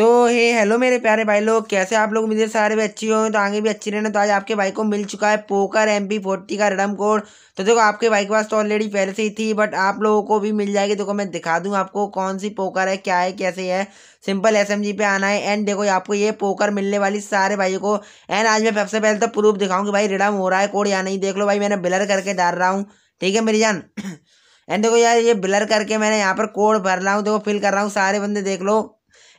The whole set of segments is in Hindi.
तो हे हेलो मेरे प्यारे भाई लोग कैसे आप लोग मुझे सारे भी अच्छी हो तो आगे भी अच्छी रहना तो आज आपके भाई को मिल चुका है पोकर एम पी फोर्टी का रडम कोड तो देखो आपके भाई के पास तो ऑलरेडी पहले से ही थी बट आप लोगों को भी मिल जाएगी देखो मैं दिखा दूँ आपको कौन सी पोकर है क्या है कैसे है सिंपल एस एम जी पे आना है एंड देखो आपको ये पोकर मिलने वाली सारे भाइयों को एंड आज मैं सबसे पहले तो प्रूफ दिखाऊँगी भाई रिडम हो रहा है कोड या नहीं देख लो भाई मैंने ब्लर करके डाल रहा हूँ ठीक है मेरी जान एंड देखो यार ये ब्लर करके मैंने यहाँ पर कोड भर रहा हूँ देखो फिल कर रहा हूँ सारे बंदे देख लो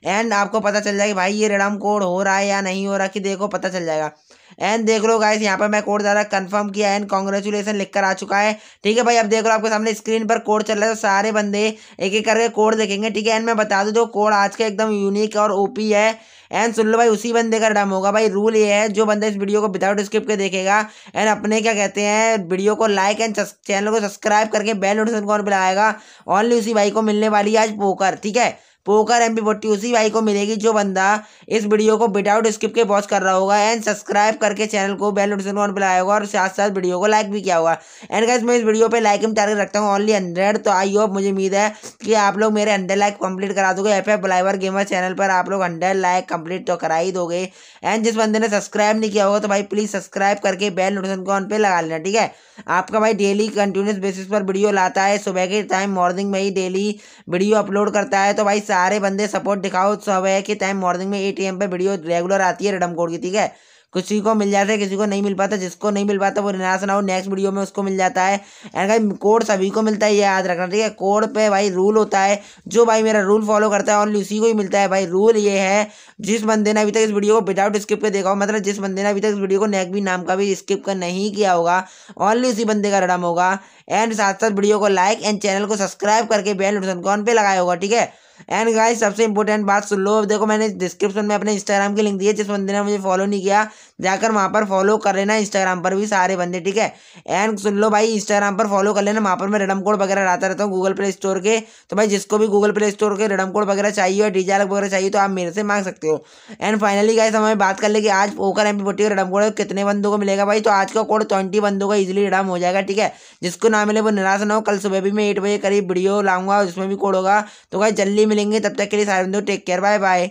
एंड आपको पता चल जाएगा भाई ये रिडम कोड हो रहा है या नहीं हो रहा कि देखो पता चल जाएगा एंड देख लो गाइस यहाँ पर मैं कोड ज़्यादा कंफर्म किया एंड कॉन्ग्रेचुलेसन लिख कर आ चुका है ठीक है भाई अब देख लो आपके सामने स्क्रीन पर कोड चल रहा है तो सारे बंदे एक एक करके कोड देखेंगे ठीक है एंड मैं बता दूँ जो कोड आज का एकदम यूनिक और ओ है एंड सुन लो भाई उसी बंदे का रडम होगा भाई रूल ये है जो बंदा इस वीडियो को विदाउट स्किप के देखेगा एंड अपने क्या कहते हैं वीडियो को लाइक एंड चैनल को सब्सक्राइब करके बेल नोटिफिकेशन कौन पर लगाएगा ऑनली उसी भाई को मिलने वाली है आज पोकर ठीक है पोकर एम पी उसी भाई को मिलेगी जो बंदा इस वीडियो को विदाउट स्किप के वॉच कर रहा होगा एंड सब्सक्राइब करके चैनल को बेल नोटिफिकेशन ऑन पर होगा और साथ साथ वीडियो को लाइक भी किया होगा एंड गाइस मैं इस वीडियो पे लाइक एम टारगेट रखता हूँ ओनली हंड्रेड तो आई होप मुझे उम्मीद है कि आप लोग मेरे हंड्रेड लाइक कम्प्लीट करा दोगे एफ एफ ब्लाइवर गेमर चैनल पर आप लोग हंड्रेड लाइक कम्प्लीट तो करा ही दोगे एंड जिस बंदे ने सब्सक्राइब नहीं किया होगा तो भाई प्लीज़ सब्सक्राइब करके बेल नोटिफिकेशन को ऑन पर लगा लेना ठीक है आपका भाई डेली कंटिन्यूस बेसिस पर वीडियो लाता है सुबह के टाइम मॉर्निंग में ही डेली वीडियो अपलोड करता है तो भाई सारे बंदे सपोर्ट दिखाओ सब है कि टाइम मॉर्निंग में एटीएम पे वीडियो रेगुलर आती है रडम कोड की ठीक है किसी को मिल जाता है किसी को नहीं मिल पाता जिसको नहीं मिल पाता वो निराश ना हो नेक्स्ट वीडियो में उसको मिल जाता है एंड भाई कोड सभी को मिलता है ये याद रखना ठीक है कोड पे भाई रूल होता है जो भाई मेरा रूल फॉलो करता है और उसी को ही मिलता है भाई रूल ये है जिस बंदे ने अभी तक इस वीडियो को विदाउट स्किप के देखा हो मतलब जिस बंदे ने अभी तक इस वीडियो को नेक भी नाम का भी स्किप कर नहीं किया होगा ऑनली उसी बंदे का रडम होगा एंड साथ साथ वीडियो को लाइक एंड चैनल को सब्सक्राइब करके बेल नोटिफिकेशन कॉन पे लगाया होगा ठीक है एंड गाइस सबसे इंपॉर्टेंट बात सुन लो देखो मैंने डिस्क्रिप्शन में अपने इंस्टाग्राम की लिंक दी है जिस बंदे ने मुझे फॉलो नहीं किया जाकर वहाँ पर फॉलो कर लेना इंस्टाग्राम पर भी सारे बंदे ठीक है एंड सुन लो भाई इंस्टाग्राम पर फॉलो कर लेना वहाँ पर मैं रडम कोड वगैरह रहता रहता हूँ गूगल प्ले स्टोर के तो भाई जिसको भी गूगल प्ले स्टोर के रडम कोड वगैरह चाहिए और डीजा वगैरह चाहिए तो आप मेरे से मांग सकते हो एंड फाइनली गाइस हमें बात कर ले कि आज ओकर एम पी रडम कोड कितने बंदों को मिलेगा भाई तो आज का कोड ट्वेंटी बंदों का इजिली रिडम हो जाएगा ठीक है जिसको ना मिले वो निराश ना हो कल सुबह भी मैं एट बजे करीब वीडियो लाऊंगा उसमें भी कोड होगा तो भाई जल्दी मिलेंगे तब तक के लिए सारे बंदो टेक केयर बाय बाय